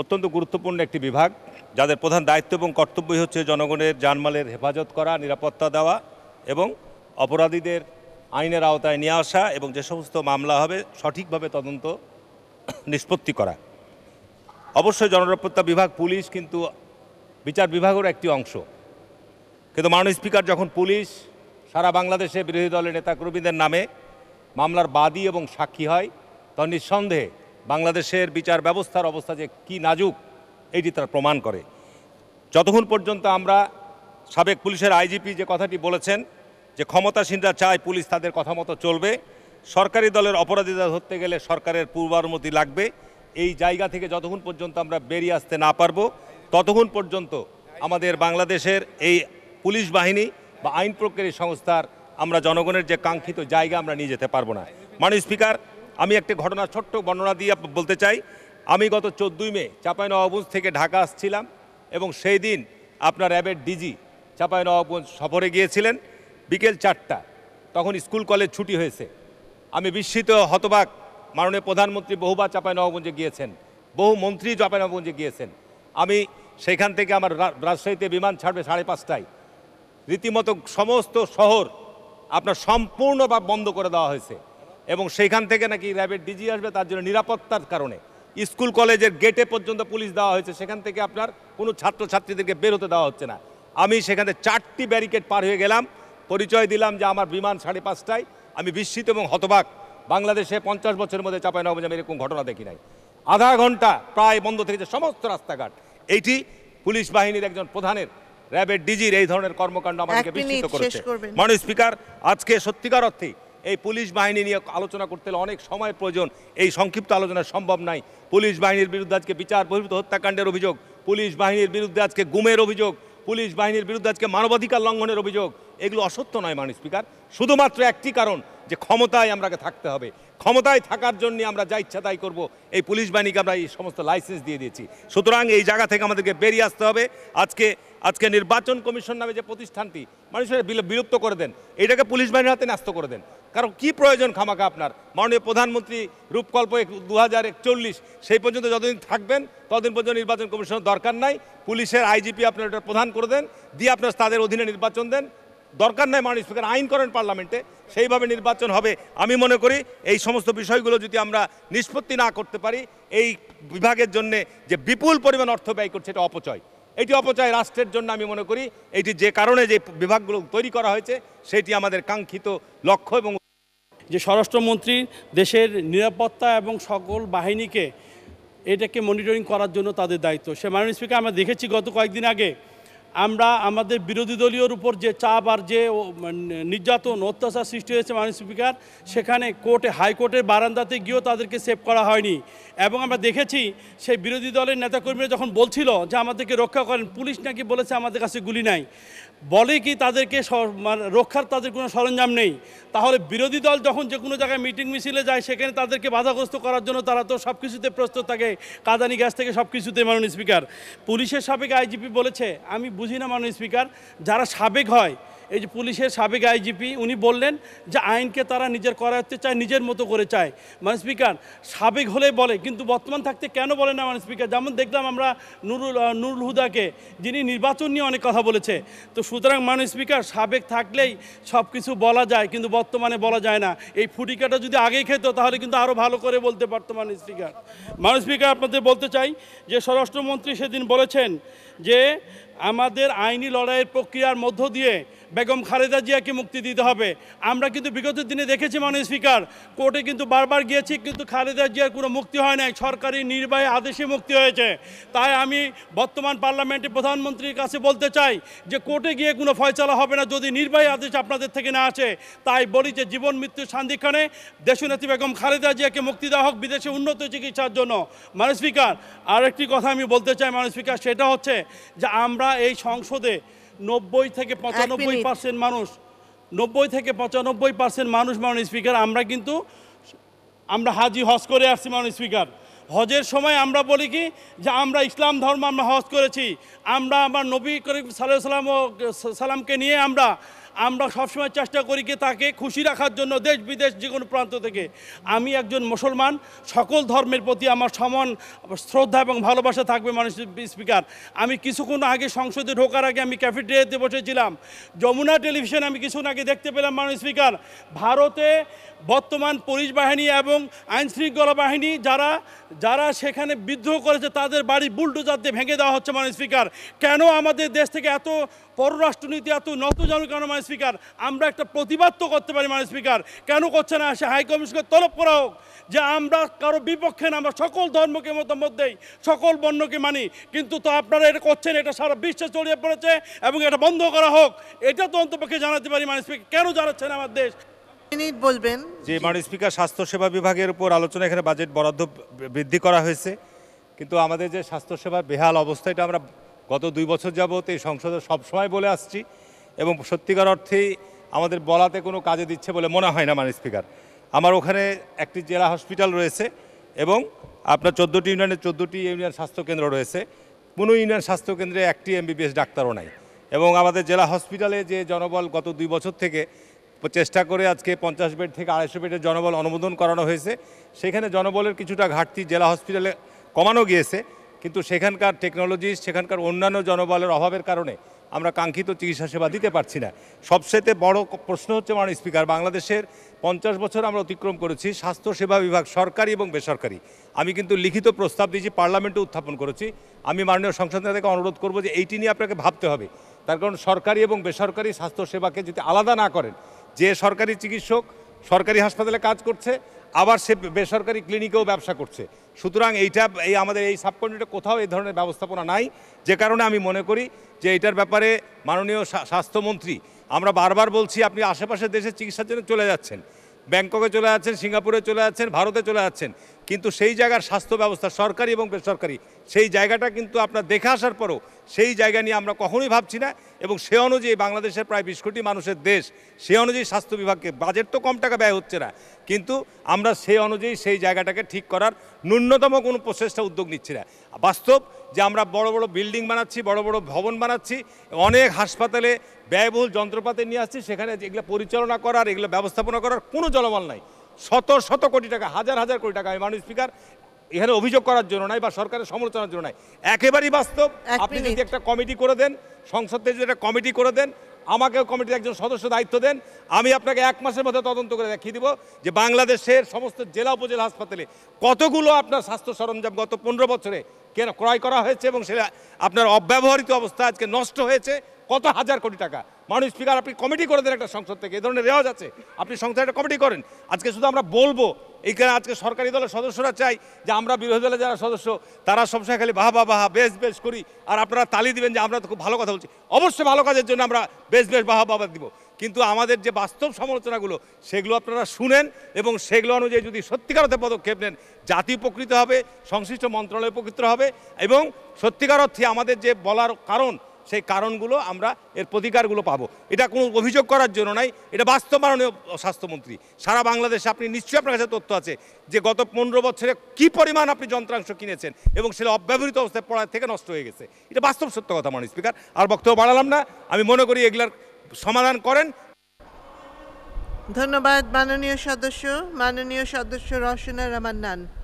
অত্যন্ত গুরুত্বপূর্ণ একটি বিভাগ যাদের প্রধান দায়িত্ব এবং কর্তব্যই হচ্ছে জনগণের জানমালের হেফাজত করা নিরাপত্তা দেওয়া এবং অপরাধীদের আইনের আওতায় নিয়ে আসা এবং যে সমস্ত মামলা হবে সঠিকভাবে তদন্ত নিষ্পত্তি করা অবশ্যই জননিরাপত্তা বিভাগ পুলিশ কিন্তু বিচার বিভাগের একটি অংশ কিন্তু মাননীয় স্পিকার যখন পুলিশ সারা বাংলাদেশে বিরোধী দলের নেতাকর্মীদের নামে মামলার বাদী এবং সাক্ষী হয় তখন নিঃসন্দেহে বাংলাদেশের বিচার ব্যবস্থার অবস্থা যে কি নাজুক এটি তারা প্রমাণ করে যতক্ষণ পর্যন্ত আমরা সাবেক পুলিশের আইজিপি যে কথাটি বলেছেন যে ক্ষমতাসীনরা চায় পুলিশ তাদের কথা মতো চলবে সরকারি দলের অপরাধীরা ধরতে গেলে সরকারের পূর্বানুমতি লাগবে এই জায়গা থেকে যতক্ষণ পর্যন্ত আমরা বেরিয়ে আসতে না পারবো ততক্ষণ পর্যন্ত আমাদের বাংলাদেশের এই পুলিশ বাহিনী বা আইন প্রক্রিয়া সংস্থার আমরা জনগণের যে কাঙ্ক্ষিত জায়গা আমরা নিয়ে যেতে পারবো না মানুষ স্পিকার আমি একটা ঘটনা ছোট্ট বর্ণনা দিয়ে বলতে চাই আমি গত চোদ্দই মে চাঁপাইনবাবগঞ্জ থেকে ঢাকা আসছিলাম এবং সেই দিন আপনার র্যাবের ডিজি চাঁপাইনবাবগঞ্জ সফরে গিয়েছিলেন বিকেল চারটা তখন স্কুল কলেজ ছুটি হয়েছে আমি বিস্মিত হতবাক মাননীয় প্রধানমন্ত্রী বহুবার চাঁপাইনবাবগঞ্জে গিয়েছেন বহু মন্ত্রী চাঁপাইনবাবগঞ্জে গিয়েছেন আমি সেখান থেকে আমার রাজশাহীতে বিমান ছাড়বে সাড়ে পাঁচটায় রীতিমতো সমস্ত শহর আপনার সম্পূর্ণ বা বন্ধ করে দেওয়া হয়েছে এবং সেইখান থেকে নাকি র্যাবের ডিজি আসবে তার জন্য নিরাপত্তার কারণে স্কুল কলেজের গেটে পর্যন্ত পুলিশ দেওয়া হয়েছে সেখান থেকে আপনার কোনো ছাত্রছাত্রীদেরকে বের হতে দেওয়া হচ্ছে না আমি সেখানে চারটি ব্যারিকেড পার হয়ে গেলাম পরিচয় দিলাম যে আমার বিমান সাড়ে পাঁচটায় আমি বিস্মিত এবং হতবাক বাংলাদেশে পঞ্চাশ বছরের মধ্যে চাপাইনবাবজ আমি এরকম ঘটনা দেখি নাই আধা ঘন্টা প্রায় বন্ধ থেকে সমস্ত রাস্তাঘাট এইটি পুলিশ বাহিনীর একজন প্রধানের র্যাবের ডিজির এই ধরনের কর্মকাণ্ড আমাকে বিস্মিত করেছে মাননীয় স্পিকার আজকে সত্যিকার অর্থে এই পুলিশ বাহিনী নিয়ে আলোচনা করতে হলে অনেক সময় প্রয়োজন এই সংক্ষিপ্ত আলোচনা সম্ভব নাই পুলিশ বাহিনীর বিরুদ্ধে আজকে বিচার বহির্ভূত হত্যাকাণ্ডের অভিযোগ পুলিশ বাহিনীর বিরুদ্ধে আজকে গুমের অভিযোগ পুলিশ বাহিনীর বিরুদ্ধে আজকে মানবাধিকার লঙ্ঘনের অভিযোগ এগুলো অসত্য নয় মানি স্পিকার শুধুমাত্র একটি কারণ যে ক্ষমতায় আমরাকে থাকতে হবে ক্ষমতায় থাকার জন্য আমরা যা ইচ্ছা তাই করবো এই পুলিশ বাহিনীকে আমরা এই সমস্ত লাইসেন্স দিয়ে দিয়েছি সুতরাং এই জায়গা থেকে আমাদেরকে বেরিয়ে আসতে হবে আজকে আজকে নির্বাচন কমিশন নামে যে প্রতিষ্ঠানটি মানুষের বিলুপ্ত করে দেন এটাকে পুলিশ বাহিনীর হাতে ন্যস্ত করে দেন কারণ কি প্রয়োজন খামাকা আপনার মাননীয় প্রধানমন্ত্রী রূপকল্প দু হাজার একচল্লিশ সেই পর্যন্ত যতদিন থাকবেন ততদিন পর্যন্ত নির্বাচন কমিশনের দরকার নাই পুলিশের আইজিপি আপনার এটা প্রধান করে দেন দিয়ে আপনার তাদের অধীনে নির্বাচন দেন দরকার নাই মাননীয় স্পিকার আইন করেন পার্লামেন্টে সেইভাবে নির্বাচন হবে আমি মনে করি এই সমস্ত বিষয়গুলো যদি আমরা নিষ্পত্তি না করতে পারি এই বিভাগের জন্য যে বিপুল পরিমাণ অর্থ ব্যয় করছে এটা অপচয় এটি অপচয় রাষ্ট্রের জন্য আমি মনে করি এটি যে কারণে যে বিভাগগুলো তৈরি করা হয়েছে সেটি আমাদের কাঙ্ক্ষিত লক্ষ্য এবং যে স্বরাষ্ট্রমন্ত্রী দেশের নিরাপত্তা এবং সকল বাহিনীকে এটাকে মনিটরিং করার জন্য তাদের দায়িত্ব সে মাননীয় স্পিকার আমরা দেখেছি গত কয়েকদিন আগে আমরা আমাদের বিরোধী দলীয়র উপর যে চাপ আর যে মানে, নির্যাতন অত্যাচার সৃষ্টি হয়েছে মাননীয় স্পিকার সেখানে কোর্টে হাইকোর্টের বারান্দাতে গিয়েও তাদেরকে সেভ করা হয়নি এবং আমরা দেখেছি সেই বিরোধী দলের নেতাকর্মীরা যখন বলছিল যে আমাদেরকে রক্ষা করেন পুলিশ নাকি বলেছে আমাদের কাছে গুলি নাই বলে কি তাদেরকে মানে, রক্ষার তাদের কোনো সরঞ্জাম নেই তাহলে বিরোধী দল যখন যে কোনো জায়গায় মিটিং মিছিলে যায় সেখানে তাদেরকে বাধাগ্রস্ত করার জন্য তারা তো সব কিছুতে প্রস্তুত থাকে কাদানি গ্যাস থেকে সব কিছুতে মাননীয় স্পিকার পুলিশের সাবেক আইজিপি বলেছে আমি বুঝি না মাননীয় স্পিকার যারা সাবেক হয় এই যে পুলিশের সাবেক আইজিপি উনি বললেন যে আইনকে তারা নিজের করাতে চায় নিজের মতো করে চায় মানে স্পিকার সাবেক হলে বলে কিন্তু বর্তমান থাকতে কেন বলে না মানে স্পিকার যেমন দেখলাম আমরা নুরুল নুরুল হুদাকে যিনি নির্বাচন নিয়ে অনেক কথা বলেছে তো সুতরাং মানে স্পিকার সাবেক থাকলেই সব কিছু বলা যায় কিন্তু বর্তমানে বলা যায় না এই ফুটিকাটা যদি আগে খেত তাহলে কিন্তু আরও ভালো করে বলতে পারতো মানে স্পিকার মানে স্পিকার আপনাদের বলতে চাই যে স্বরাষ্ট্রমন্ত্রী সেদিন বলেছেন যে আমাদের আইনি লড়াইয়ের প্রক্রিয়ার মধ্য দিয়ে বেগম খালেদা জিয়াকে মুক্তি দিতে হবে আমরা কিন্তু বিগত দিনে দেখেছি মানে স্পিকার কোর্টে কিন্তু বারবার গিয়েছি কিন্তু খালেদা জিয়ার কোনো মুক্তি হয় নাই সরকারি নির্বাহী আদেশে মুক্তি হয়েছে তাই আমি বর্তমান পার্লামেন্টে প্রধানমন্ত্রীর কাছে বলতে চাই যে কোর্টে গিয়ে কোনো ফয়সলা হবে না যদি নির্বাহী আদেশ আপনাদের থেকে না আসে তাই বলি যে জীবন মৃত্যু সান্ধিক্ষণে দেশনেত্রী বেগম খালেদা জিয়াকে মুক্তি দেওয়া হোক বিদেশে উন্নত চিকিৎসার জন্য মানে স্পিকার আরেকটি কথা আমি বলতে চাই মানে স্পিকার সেটা হচ্ছে যে আমরা এই সংসদে নব্বই থেকে পঁচানব্বই পার্সেন্ট মানুষ নব্বই থেকে পঁচানব্বই পার্সেন্ট মানুষ মাননীয় স্পিকার আমরা কিন্তু আমরা হাজি হজ করে আসছি মাননীয় স্পিকার হজের সময় আমরা বলি কি যে আমরা ইসলাম ধর্ম আমরা হজ করেছি আমরা আমার নবী করিম সাল্লাহ সাল্লাম সালামকে নিয়ে আমরা আমরা সবসময় চেষ্টা করি কি তাকে খুশি রাখার জন্য দেশ বিদেশ যে কোনো প্রান্ত থেকে আমি একজন মুসলমান সকল ধর্মের প্রতি আমার সমান শ্রদ্ধা এবং ভালোবাসা থাকবে মানুষ স্পিকার আমি কিছুক্ষণ আগে সংসদে ঢোকার আগে আমি ক্যাফেটেরিয়াতে বসেছিলাম যমুনা টেলিভিশন আমি কিছুক্ষণ আগে দেখতে পেলাম মানুষ স্পিকার ভারতে বর্তমান পুলিশ বাহিনী এবং আইনশৃঙ্খলা বাহিনী যারা যারা সেখানে বিদ্রোহ করেছে তাদের বাড়ি বুলডোজার দিয়ে ভেঙে দেওয়া হচ্ছে মানে স্পিকার কেন আমাদের দেশ থেকে এত পররাষ্ট্রনীতি এত নত কেন মানে স্পিকার আমরা একটা প্রতিবাদ তো করতে পারি মানে স্পিকার কেন করছে না সে হাইকমিশনের তলব করা হোক যে আমরা কারো বিপক্ষে না আমরা সকল ধর্মকে মতো মধ্যেই সকল বর্ণকে মানি কিন্তু তো আপনারা এটা করছেন এটা সারা বিশ্বে ছড়িয়ে পড়েছে এবং এটা বন্ধ করা হোক এটা তো অন্তপক্ষে জানাতে পারি মানে স্পিকার কেন জানাচ্ছেন আমার দেশ মিনিট বলবেন যে মাননীয় স্পিকার স্বাস্থ্যসেবা বিভাগের উপর আলোচনা এখানে বাজেট বরাদ্দ বৃদ্ধি করা হয়েছে কিন্তু আমাদের যে স্বাস্থ্যসেবার বেহাল অবস্থা এটা আমরা গত দুই বছর যাবত এই সংসদে সবসময় বলে আসছি এবং সত্যিকার অর্থেই আমাদের বলাতে কোনো কাজে দিচ্ছে বলে মনে হয় না মাননীয় স্পিকার আমার ওখানে একটি জেলা হসপিটাল রয়েছে এবং আপনার চোদ্দোটি ইউনিয়নের চোদ্দোটি ইউনিয়ন স্বাস্থ্যকেন্দ্র রয়েছে কোনো ইউনিয়ন স্বাস্থ্যকেন্দ্রে একটি এমবিবিএস ডাক্তারও নাই এবং আমাদের জেলা হসপিটালে যে জনবল গত দুই বছর থেকে চেষ্টা করে আজকে পঞ্চাশ বেড থেকে আড়াইশো বেডের জনবল অনুমোদন করানো হয়েছে সেখানে জনবলের কিছুটা ঘাটতি জেলা হসপিটালে কমানো গিয়েছে কিন্তু সেখানকার টেকনোলজি সেখানকার অন্যান্য জনবলের অভাবের কারণে আমরা কাঙ্ক্ষিত চিকিৎসা সেবা দিতে পারছি না সবচেয়ে বড় প্রশ্ন হচ্ছে মানে স্পিকার বাংলাদেশের পঞ্চাশ বছর আমরা অতিক্রম করেছি স্বাস্থ্যসেবা বিভাগ সরকারি এবং বেসরকারি আমি কিন্তু লিখিত প্রস্তাব দিয়েছি পার্লামেন্টে উত্থাপন করেছি আমি মাননীয় সংসদ নেতাকে অনুরোধ করবো যে এইটি নিয়ে আপনাকে ভাবতে হবে তার কারণ সরকারি এবং বেসরকারি স্বাস্থ্যসেবাকে যদি আলাদা না করেন যে সরকারি চিকিৎসক সরকারি হাসপাতালে কাজ করছে আবার সে বেসরকারি ক্লিনিকেও ব্যবসা করছে সুতরাং এইটা এই আমাদের এই সাবকন্টিনেন্টে কোথাও এই ধরনের ব্যবস্থাপনা নাই যে কারণে আমি মনে করি যে এটার ব্যাপারে মাননীয় স্বাস্থ্যমন্ত্রী আমরা বারবার বলছি আপনি আশেপাশের দেশে চিকিৎসার জন্য চলে যাচ্ছেন ব্যাংককে চলে যাচ্ছেন সিঙ্গাপুরে চলে যাচ্ছেন ভারতে চলে যাচ্ছেন কিন্তু সেই জায়গার স্বাস্থ্য ব্যবস্থা সরকারি এবং বেসরকারি সেই জায়গাটা কিন্তু আপনার দেখে আসার পরও সেই জায়গা নিয়ে আমরা কখনোই ভাবছি না এবং সে অনুযায়ী বাংলাদেশের প্রায় বিশ কোটি মানুষের দেশ সে অনুযায়ী স্বাস্থ্য বিভাগকে বাজেট তো কম টাকা ব্যয় হচ্ছে না কিন্তু আমরা সেই অনুযায়ী সেই জায়গাটাকে ঠিক করার ন্যূনতম কোনো প্রচেষ্টা উদ্যোগ নিচ্ছি না বাস্তব যে আমরা বড় বড় বিল্ডিং বানাচ্ছি বড় বড় ভবন বানাচ্ছি অনেক হাসপাতালে ব্যয়বহুল যন্ত্রপাতি নিয়ে আসছি সেখানে এগুলো পরিচালনা করার এগুলো ব্যবস্থাপনা করার কোনো জলমাল নাই শত শত কোটি টাকা হাজার হাজার কোটি টাকা মানুষ স্পিকার এখানে অভিযোগ করার জন্য নাই বা সরকারের সমালোচনার জন্য নাই একেবারেই বাস্তব আপনি যদি একটা কমিটি করে দেন সংসদ থেকে যদি একটা কমিটি করে দেন আমাকেও কমিটির একজন সদস্য দায়িত্ব দেন আমি আপনাকে এক মাসের মধ্যে তদন্ত করে দেখিয়ে দিব যে বাংলাদেশের সমস্ত জেলা উপজেলা হাসপাতালে কতগুলো আপনার স্বাস্থ্য সরঞ্জাম গত পনেরো বছরে কেন ক্রয় করা হয়েছে এবং সেটা আপনার অব্যবহৃত অবস্থা আজকে নষ্ট হয়েছে কত হাজার কোটি টাকা মানুষ স্পিকার আপনি কমিটি করে দেন একটা সংসদ থেকে এই ধরনের রেওয়াজ আছে আপনি সংসদে একটা কমিটি করেন আজকে শুধু আমরা বলবো এইখানে আজকে সরকারি দলের সদস্যরা চাই যে আমরা বিরোধী দলের যারা সদস্য তারা সবসময় খালি বাহা বাহা বেশ বেশ করি আর আপনারা তালি দিবেন যে আমরা তো খুব ভালো কথা বলছি অবশ্যই ভালো কাজের জন্য আমরা বেশ বেশ বাহা বাবা দিব কিন্তু আমাদের যে বাস্তব সমালোচনাগুলো সেগুলো আপনারা শুনেন এবং সেগুলো অনুযায়ী যদি সত্যিকারতে পদক্ষেপ নেন জাতি উপকৃত হবে সংশ্লিষ্ট মন্ত্রণালয় উপকৃত হবে এবং সত্যিকার অর্থে আমাদের যে বলার কারণ সেই কারণগুলো আমরা এর প্রতিকারগুলো পাবো এটা কোনো অভিযোগ করার জন্য নাই এটা বাস্তবায়নীয় স্বাস্থ্যমন্ত্রী সারা বাংলাদেশে আপনি নিশ্চয়ই আপনার কাছে তথ্য আছে যে গত পনেরো বছরে কি পরিমাণ আপনি যন্ত্রাংশ কিনেছেন এবং সেটা অব্যবহৃত অবস্থায় পড়ার থেকে নষ্ট হয়ে গেছে এটা বাস্তব সত্য কথা মানে স্পিকার আর বক্তব্য বাড়ালাম না আমি মনে করি এগুলার সমাধান করেন ধন্যবাদ মাননীয় সদস্য মাননীয় সদস্য রসনা রামান